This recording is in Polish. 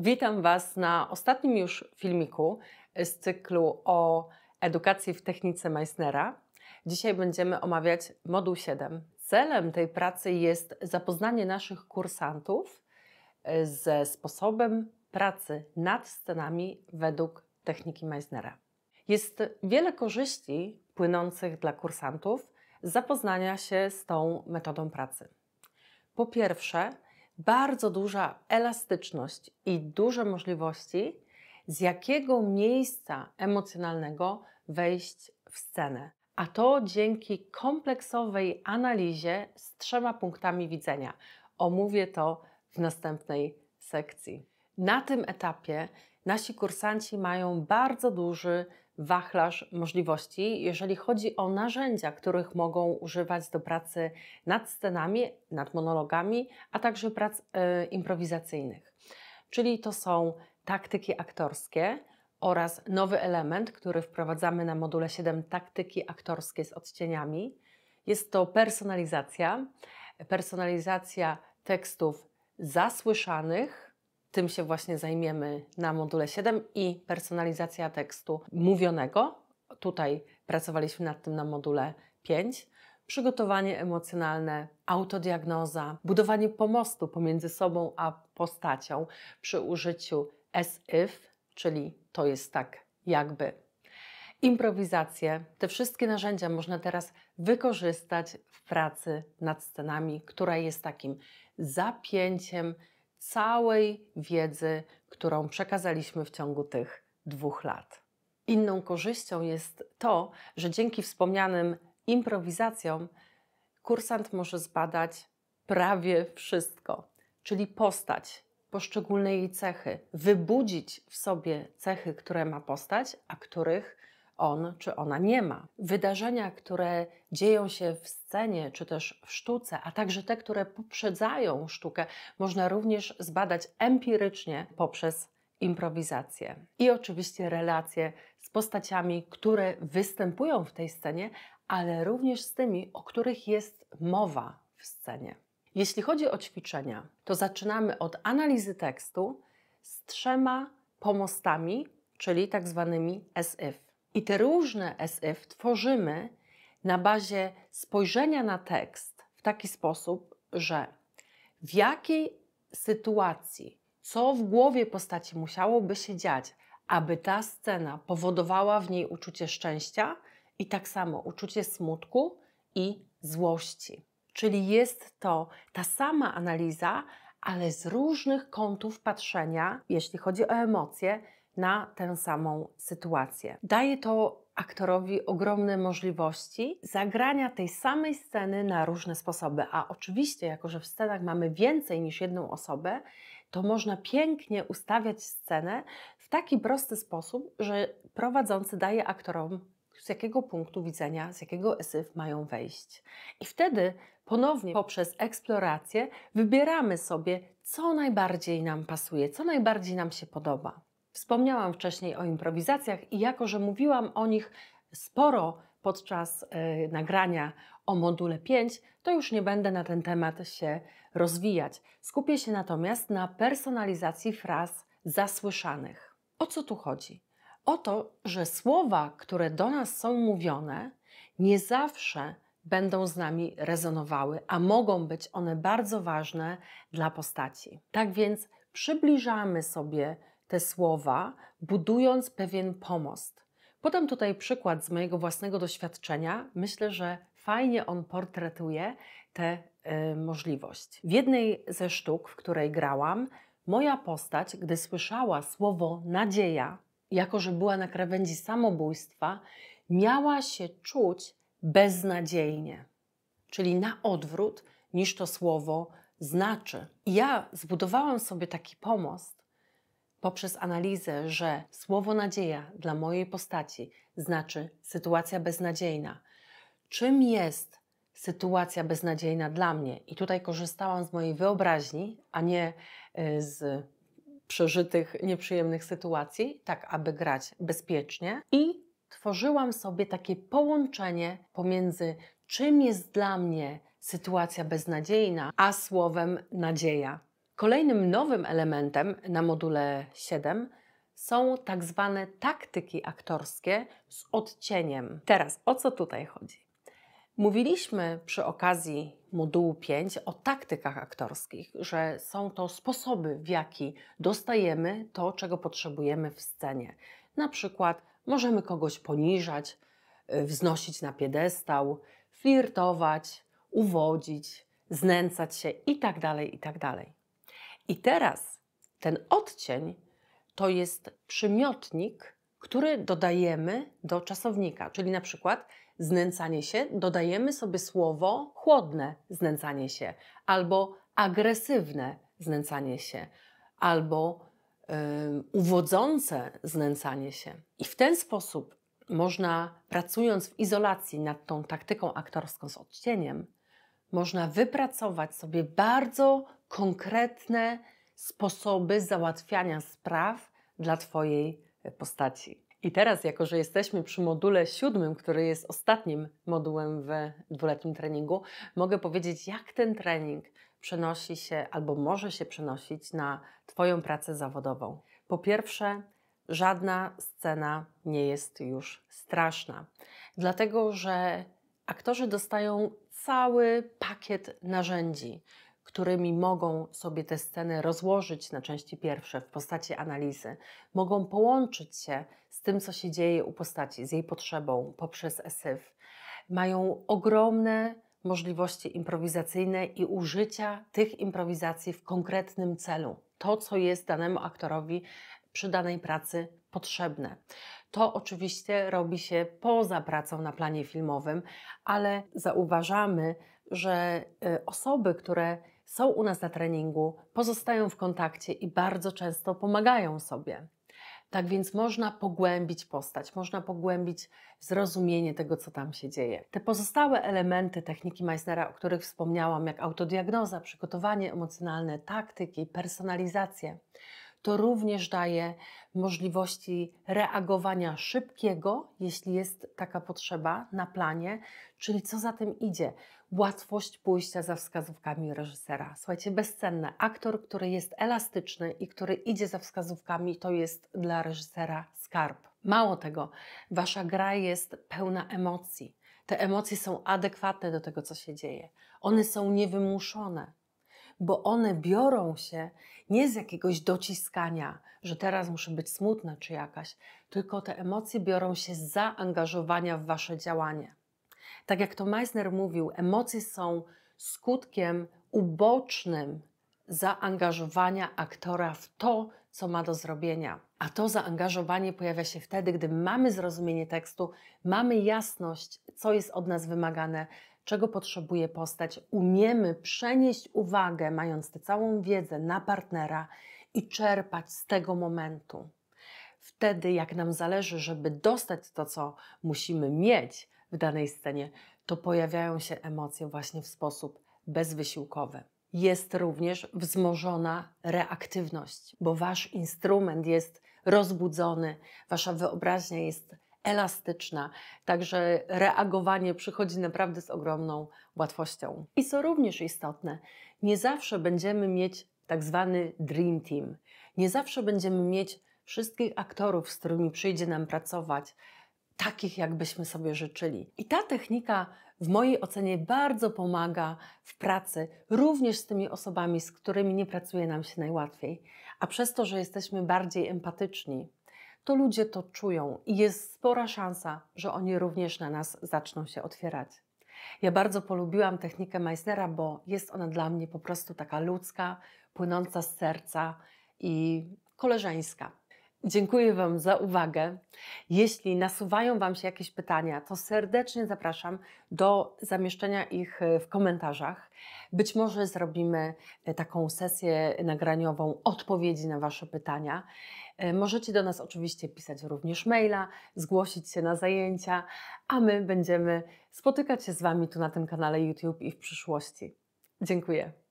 Witam Was na ostatnim już filmiku z cyklu o edukacji w technice Meissnera. Dzisiaj będziemy omawiać moduł 7. Celem tej pracy jest zapoznanie naszych kursantów e, ze sposobem pracy nad scenami według techniki Meissnera. Jest wiele korzyści płynących dla kursantów z zapoznania się z tą metodą pracy. Po pierwsze, bardzo duża elastyczność i duże możliwości, z jakiego miejsca emocjonalnego wejść w scenę. A to dzięki kompleksowej analizie z trzema punktami widzenia. Omówię to w następnej sekcji. Na tym etapie nasi kursanci mają bardzo duży wachlarz możliwości, jeżeli chodzi o narzędzia, których mogą używać do pracy nad scenami, nad monologami, a także prac y, improwizacyjnych. Czyli to są taktyki aktorskie oraz nowy element, który wprowadzamy na module 7 taktyki aktorskie z odcieniami. Jest to personalizacja, personalizacja tekstów zasłyszanych tym się właśnie zajmiemy na module 7 i personalizacja tekstu mówionego. Tutaj pracowaliśmy nad tym na module 5. Przygotowanie emocjonalne, autodiagnoza, budowanie pomostu pomiędzy sobą a postacią przy użyciu as if, czyli to jest tak jakby. Improwizacje, te wszystkie narzędzia można teraz wykorzystać w pracy nad scenami, która jest takim zapięciem całej wiedzy, którą przekazaliśmy w ciągu tych dwóch lat. Inną korzyścią jest to, że dzięki wspomnianym improwizacjom kursant może zbadać prawie wszystko, czyli postać, poszczególne jej cechy, wybudzić w sobie cechy, które ma postać, a których on czy ona nie ma. Wydarzenia, które dzieją się w scenie czy też w sztuce, a także te, które poprzedzają sztukę, można również zbadać empirycznie poprzez improwizację i oczywiście relacje z postaciami, które występują w tej scenie, ale również z tymi, o których jest mowa w scenie. Jeśli chodzi o ćwiczenia, to zaczynamy od analizy tekstu z trzema pomostami, czyli tak zwanymi as if. I te różne SF tworzymy na bazie spojrzenia na tekst w taki sposób, że w jakiej sytuacji, co w głowie postaci musiałoby się dziać, aby ta scena powodowała w niej uczucie szczęścia i tak samo uczucie smutku i złości. Czyli jest to ta sama analiza, ale z różnych kątów patrzenia, jeśli chodzi o emocje, na tę samą sytuację. Daje to aktorowi ogromne możliwości zagrania tej samej sceny na różne sposoby. A oczywiście, jako że w scenach mamy więcej niż jedną osobę, to można pięknie ustawiać scenę w taki prosty sposób, że prowadzący daje aktorom z jakiego punktu widzenia, z jakiego esyf mają wejść. I wtedy ponownie poprzez eksplorację wybieramy sobie, co najbardziej nam pasuje, co najbardziej nam się podoba. Wspomniałam wcześniej o improwizacjach i jako, że mówiłam o nich sporo podczas e, nagrania o module 5, to już nie będę na ten temat się rozwijać. Skupię się natomiast na personalizacji fraz zasłyszanych. O co tu chodzi? O to, że słowa, które do nas są mówione, nie zawsze będą z nami rezonowały, a mogą być one bardzo ważne dla postaci. Tak więc przybliżamy sobie te słowa, budując pewien pomost. Podam tutaj przykład z mojego własnego doświadczenia. Myślę, że fajnie on portretuje tę y, możliwość. W jednej ze sztuk, w której grałam, moja postać, gdy słyszała słowo nadzieja, jako że była na krawędzi samobójstwa, miała się czuć beznadziejnie, czyli na odwrót niż to słowo znaczy. I ja zbudowałam sobie taki pomost, poprzez analizę, że słowo nadzieja dla mojej postaci znaczy sytuacja beznadziejna. Czym jest sytuacja beznadziejna dla mnie? I tutaj korzystałam z mojej wyobraźni, a nie y, z przeżytych nieprzyjemnych sytuacji, tak aby grać bezpiecznie i tworzyłam sobie takie połączenie pomiędzy czym jest dla mnie sytuacja beznadziejna, a słowem nadzieja. Kolejnym nowym elementem na module 7 są tak zwane taktyki aktorskie z odcieniem. Teraz o co tutaj chodzi? Mówiliśmy przy okazji modułu 5 o taktykach aktorskich, że są to sposoby, w jaki dostajemy to, czego potrzebujemy w scenie. Na przykład możemy kogoś poniżać, y, wznosić na piedestał, flirtować, uwodzić, znęcać się itd., tak itd. Tak i teraz ten odcień to jest przymiotnik, który dodajemy do czasownika, czyli na przykład znęcanie się, dodajemy sobie słowo chłodne znęcanie się, albo agresywne znęcanie się, albo yy, uwodzące znęcanie się. I w ten sposób można, pracując w izolacji nad tą taktyką aktorską z odcieniem, można wypracować sobie bardzo konkretne sposoby załatwiania spraw dla Twojej e, postaci. I teraz, jako że jesteśmy przy module siódmym, który jest ostatnim modułem w dwuletnim treningu, mogę powiedzieć, jak ten trening przenosi się albo może się przenosić na Twoją pracę zawodową. Po pierwsze, żadna scena nie jest już straszna, dlatego że aktorzy dostają cały pakiet narzędzi, którymi mogą sobie te sceny rozłożyć na części pierwsze w postaci analizy, mogą połączyć się z tym, co się dzieje u postaci, z jej potrzebą poprzez esyf. Mają ogromne możliwości improwizacyjne i użycia tych improwizacji w konkretnym celu. To, co jest danemu aktorowi przy danej pracy potrzebne. To oczywiście robi się poza pracą na planie filmowym, ale zauważamy, że y, osoby, które są u nas na treningu, pozostają w kontakcie i bardzo często pomagają sobie. Tak więc można pogłębić postać, można pogłębić zrozumienie tego, co tam się dzieje. Te pozostałe elementy techniki Meissnera, o których wspomniałam, jak autodiagnoza, przygotowanie emocjonalne, taktyki, personalizacje, to również daje możliwości reagowania szybkiego, jeśli jest taka potrzeba na planie, czyli co za tym idzie? Łatwość pójścia za wskazówkami reżysera. Słuchajcie, bezcenne. Aktor, który jest elastyczny i który idzie za wskazówkami, to jest dla reżysera skarb. Mało tego, wasza gra jest pełna emocji. Te emocje są adekwatne do tego, co się dzieje. One są niewymuszone bo one biorą się nie z jakiegoś dociskania, że teraz muszę być smutna czy jakaś, tylko te emocje biorą się z zaangażowania w wasze działanie. Tak jak to Meissner mówił, emocje są skutkiem ubocznym zaangażowania aktora w to, co ma do zrobienia. A to zaangażowanie pojawia się wtedy, gdy mamy zrozumienie tekstu, mamy jasność, co jest od nas wymagane, czego potrzebuje postać, umiemy przenieść uwagę, mając tę całą wiedzę, na partnera i czerpać z tego momentu. Wtedy, jak nam zależy, żeby dostać to, co musimy mieć w danej scenie, to pojawiają się emocje właśnie w sposób bezwysiłkowy jest również wzmożona reaktywność, bo wasz instrument jest rozbudzony, wasza wyobraźnia jest elastyczna, także reagowanie przychodzi naprawdę z ogromną łatwością. I co również istotne, nie zawsze będziemy mieć tak zwany dream team. Nie zawsze będziemy mieć wszystkich aktorów, z którymi przyjdzie nam pracować, takich jakbyśmy sobie życzyli. I ta technika w mojej ocenie bardzo pomaga w pracy, również z tymi osobami, z którymi nie pracuje nam się najłatwiej. A przez to, że jesteśmy bardziej empatyczni, to ludzie to czują i jest spora szansa, że oni również na nas zaczną się otwierać. Ja bardzo polubiłam technikę Meissnera, bo jest ona dla mnie po prostu taka ludzka, płynąca z serca i koleżeńska. Dziękuję Wam za uwagę. Jeśli nasuwają Wam się jakieś pytania, to serdecznie zapraszam do zamieszczenia ich e, w komentarzach. Być może zrobimy e, taką sesję nagraniową odpowiedzi na Wasze pytania. E, możecie do nas oczywiście pisać również maila, zgłosić się na zajęcia, a my będziemy spotykać się z Wami tu na tym kanale YouTube i w przyszłości. Dziękuję.